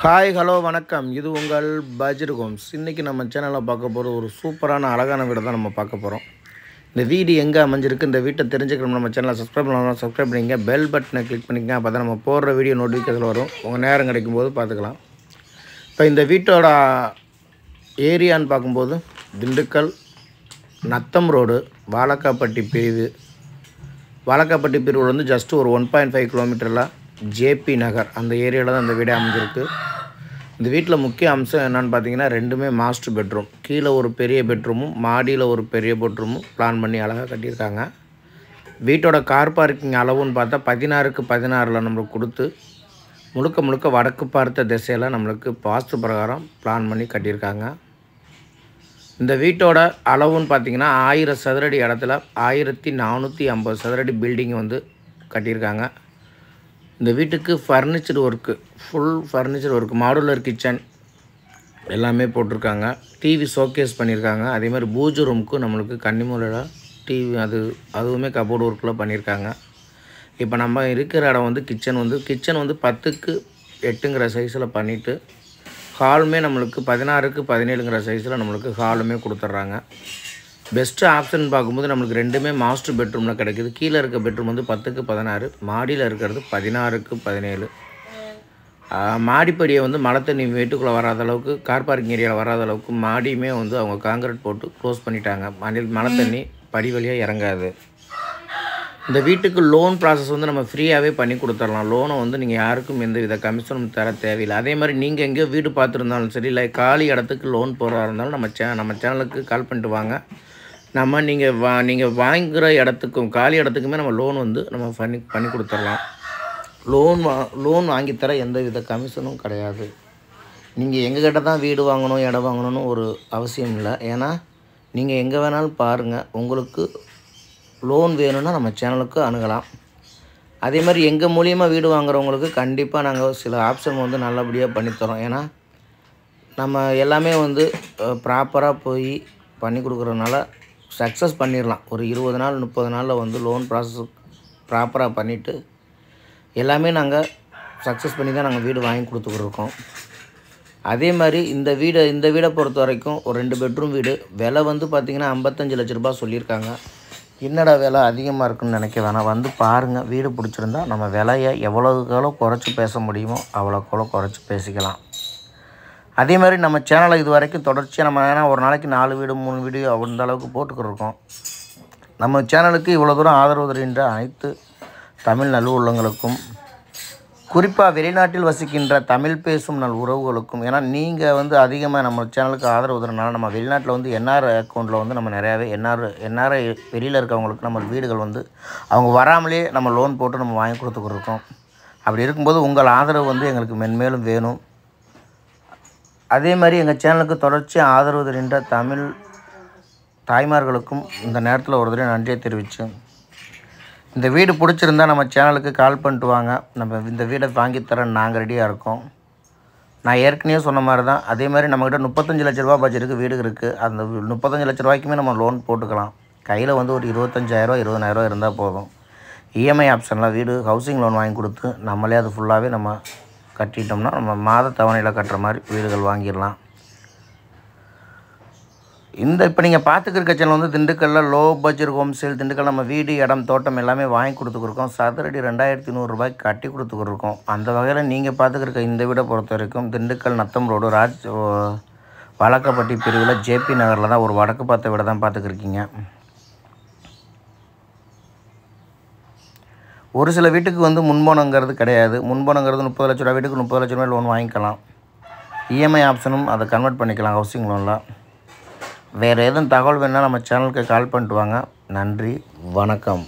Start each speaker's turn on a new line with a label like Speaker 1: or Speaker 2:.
Speaker 1: hi hello வணக்கம் இது உங்கள் பஜ்ரு ஹோம்ஸ் இன்றைக்கி நம்ம சேனலில் பார்க்க போகிற ஒரு சூப்பரான அழகான வீடை தான் நம்ம பார்க்க போகிறோம் இந்த வீடு எங்கே அமைஞ்சிருக்கு இந்த வீட்டை தெரிஞ்சுக்கணும் நம்ம சேனலை சப்ஸ்கிரைப் பண்ணலாம் சப்ஸ்கிரைப் பண்ணிங்க பெல் பட்டனை கிளிக் பண்ணிக்கங்க அப்போ தான் நம்ம போடுற வீடியோ நோட்டிஃபிகேஷன் வரும் உங்கள் நேரம் கிடைக்கும் போது பார்த்துக்கலாம் இப்போ இந்த வீட்டோட ஏரியான்னு பார்க்கும்போது திண்டுக்கல் நத்தம் ரோடு வாழக்காப்பட்டி பிரிவு வாழக்காப்பட்டி பிரிவு வந்து ஜஸ்ட்டு ஒரு ஒன் பாயிண்ட் ஃபைவ் கிலோமீட்டரில் ஜேபி நகர் அந்த ஏரியாவில் தான் இந்த வீடு அமைஞ்சிருக்கு இந்த வீட்டில் முக்கிய அம்சம் என்னென்னு பார்த்தீங்கன்னா ரெண்டுமே மாஸ்டர் பெட்ரூம் கீழே ஒரு பெரிய பெட்ரூமும் மாடியில் ஒரு பெரிய பெட்ரூமும் பிளான் பண்ணி அழகாக கட்டியிருக்காங்க வீட்டோட கார் பார்க்கிங் அளவுன்னு பார்த்தா பதினாறுக்கு பதினாறில் நம்மளுக்கு கொடுத்து முழுக்க முழுக்க வடக்கு பார்த்த திசையில் நம்மளுக்கு பாஸ்து பிரகாரம் பிளான் பண்ணி கட்டியிருக்காங்க இந்த வீட்டோட அளவுன்னு பார்த்திங்கன்னா ஆயிரம் சதுரடி இடத்துல ஆயிரத்தி நானூற்றி ஐம்பது சதுரடி பில்டிங் வந்து கட்டியிருக்காங்க இந்த வீட்டுக்கு furniture work full furniture work modular kitchen எல்லாமே போட்டிருக்காங்க டிவி ஷோகேஸ் பண்ணியிருக்காங்க அதே மாதிரி பூஜ் ரூமுக்கும் நம்மளுக்கு கன்னிமூலையில் டிவி அது அதுவுமே கபோர்டு ஒர்க்கில் பண்ணியிருக்காங்க இப்போ நம்ம இருக்கிற இடம் வந்து கிச்சன் வந்து கிச்சன் வந்து பத்துக்கு எட்டுங்கிற சைஸில் பண்ணிவிட்டு ஹாலுமே நம்மளுக்கு பதினாறுக்கு பதினேழுங்கிற சைஸில் நம்மளுக்கு ஹாலுமே கொடுத்துட்றாங்க பெஸ்ட்டு ஆப்ஷன் பார்க்கும்போது நம்மளுக்கு ரெண்டுமே மாஸ்டர் பெட்ரூமில் கிடைக்குது கீழே இருக்க பெட்ரூம் வந்து பத்துக்கு பதினாறு மாடியில் இருக்கிறது பதினாறுக்கு பதினேழு மாடிப்படியை வந்து மழை தண்ணி வீட்டுக்குள்ளே வராத அளவுக்கு கார் பார்க்கிங் ஏரியாவில் வராத அளவுக்கு மாடியுமே வந்து அவங்க காங்கிரீட் போட்டு க்ளோஸ் பண்ணிட்டாங்க மணில் மழை தண்ணி படி வழியாக இறங்காது இந்த வீட்டுக்கு லோன் ப்ராசஸ் வந்து நம்ம ஃப்ரீயாகவே பண்ணி கொடுத்துடலாம் லோனை வந்து நீங்கள் யாருக்கும் எந்த வித கமிஷனும் தர தேவையில்லை அதே மாதிரி நீங்கள் எங்கேயோ வீடு பார்த்துருந்தாலும் சரி இல்லை காலி இடத்துக்கு லோன் போகிறதா இருந்தாலும் நம்ம சே நம்ம சேனலுக்கு கால் பண்ணிட்டு வாங்க நம்ம நீங்கள் வா நீங்கள் வாங்குகிற இடத்துக்கும் காலி இடத்துக்குமே நம்ம லோன் வந்து நம்ம பண்ணி பண்ணி கொடுத்துடலாம் லோன் வா லோன் வாங்கித்தர எந்த வித கமிஷனும் கிடையாது நீங்கள் எங்கக்கிட்ட தான் வீடு வாங்கணும் இடம் வாங்கணும்னு ஒரு அவசியம் இல்லை ஏன்னா நீங்கள் எங்கே வேணாலும் பாருங்கள் உங்களுக்கு லோன் வேணும்னா நம்ம சேனலுக்கு அணுகலாம் அதே மாதிரி எங்கள் மூலியமாக வீடு வாங்குறவங்களுக்கு கண்டிப்பாக நாங்கள் சில ஆப்ஷன் வந்து நல்லபடியாக பண்ணித்தரோம் ஏன்னா நம்ம எல்லாமே வந்து ப்ராப்பராக போய் பண்ணி கொடுக்குறதுனால சக்ஸஸ் பண்ணிடலாம் ஒரு இருபது நாள் முப்பது நாளில் வந்து லோன் ப்ராசஸ் ப்ராப்பராக பண்ணிவிட்டு எல்லாமே நாங்கள் சக்ஸஸ் பண்ணி தான் நாங்கள் வீடு வாங்கி கொடுத்துக்கிட்டுருக்கோம் அதே மாதிரி இந்த வீடை இந்த வீடை பொறுத்த வரைக்கும் ஒரு ரெண்டு பெட்ரூம் வீடு விலை வந்து பார்த்திங்கன்னா ஐம்பத்தஞ்சு லட்ச ரூபா சொல்லியிருக்காங்க என்னடா விலை அதிகமாக இருக்குன்னு நினைக்க வேணாம் வந்து பாருங்கள் வீடு பிடிச்சிருந்தா நம்ம விலையை எவ்வளோக்கெவ்வளோ குறைச்சி பேச முடியுமோ அவ்வளோக்கெவ்வளோ குறைச்சி பேசிக்கலாம் அதே மாதிரி நம்ம சேனலை இது வரைக்கும் தொடர்ச்சியாக நம்ம ஏன்னா ஒரு நாளைக்கு நாலு வீடு மூணு வீடு அந்த அளவுக்கு போட்டுக்கிட்டுருக்கோம் நம்ம சேனலுக்கு இவ்வளோ தூரம் ஆதரவு தருகின்ற அனைத்து தமிழ் நல் உள்ளங்களுக்கும் குறிப்பாக வெளிநாட்டில் வசிக்கின்ற தமிழ் பேசும் நல் உறவுகளுக்கும் ஏன்னா நீங்கள் வந்து அதிகமாக நம்ம சேனலுக்கு ஆதரவு தரனால நம்ம வெளிநாட்டில் வந்து என்ஆர் அக்கௌண்ட்டில் வந்து நம்ம நிறையாவே என்ஆர் என்ஆர் வெளியில் இருக்கவங்களுக்கு நம்ம வீடுகள் வந்து அவங்க வராமலே நம்ம லோன் போட்டு நம்ம வாங்கி கொடுத்துக்கிட்டு இருக்கோம் அப்படி இருக்கும்போது உங்கள் ஆதரவு வந்து எங்களுக்கு மென்மேலும் வேணும் அதே மாதிரி எங்கள் சேனலுக்கு தொடர்ச்சியாக ஆதரவு தருகின்ற தமிழ் தாய்மார்களுக்கும் இந்த நேரத்தில் ஒரு தடவை நன்றியை தெரிவித்தேன் இந்த வீடு பிடிச்சிருந்தால் நம்ம சேனலுக்கு கால் பண்ணிட்டு வாங்க நம்ம இந்த வீடை வாங்கித்தர நாங்கள் ரெடியாக இருக்கோம் நான் ஏற்கனவே சொன்ன மாதிரி தான் அதே மாதிரி நம்மக்கிட்ட முப்பத்தஞ்சு லட்ச ரூபா பட்ஜெட்டுக்கு வீடு இருக்குது அந்த முப்பத்தஞ்சு லட்ச ரூபாய்க்குமே நம்ம லோன் போட்டுக்கலாம் கையில் வந்து ஒரு இருபத்தஞ்சாயிரரூவா இருபதாயிரரூவா இருந்தால் போதும் இஎம்ஐ e ஆப்ஷனில் வீடு ஹவுசிங் லோன் வாங்கி கொடுத்து நம்மளே அது ஃபுல்லாகவே நம்ம கட்டிட்டோம்னா நம்ம மாத தவணையில் கட்டுற மாதிரி வீடுகள் வாங்கிடலாம் இந்த இப்போ நீங்கள் பார்த்துக்கிற கட்சியில் வந்து திண்டுக்கல்லில் low budget home sale Dindigul நம்ம வீடு இடம் தோட்டம் எல்லாமே வாங்கி கொடுத்துக்கிருக்கோம் சதுரடி ரெண்டாயிரத்தி நூறுரூபாய்க்கு கட்டி கொடுத்துக்கிருக்கோம் அந்த வகையில் நீங்கள் பார்த்துக்கிருக்க இந்த வீடை பொறுத்த வரைக்கும் திண்டுக்கல் நத்தம் ரோடு ராஜ் வழக்கப்பட்டி பிரிவில் ஜேபி நகரில் தான் ஒரு வடக்கு பார்த்த வீடை தான் பார்த்துக்கிருக்கீங்க ஒரு சில வீட்டுக்கு வந்து முன்பணங்கிறது கிடையாது முன்பணங்கிறது முப்பது லட்ச ரூபா வீட்டுக்கு முப்பது லட்ச ரூபாய் லோன் வாங்கிக்கலாம் இஎம்ஐ e ஆப்ஷனும் அதை கன்வெர்ட் பண்ணிக்கலாம் ஹவுசிங் லோனில் வேறு எதுவும் தகவல் வேணால் நம்ம சேனலுக்கு கால் பண்ணிட்டு வாங்க நன்றி வணக்கம்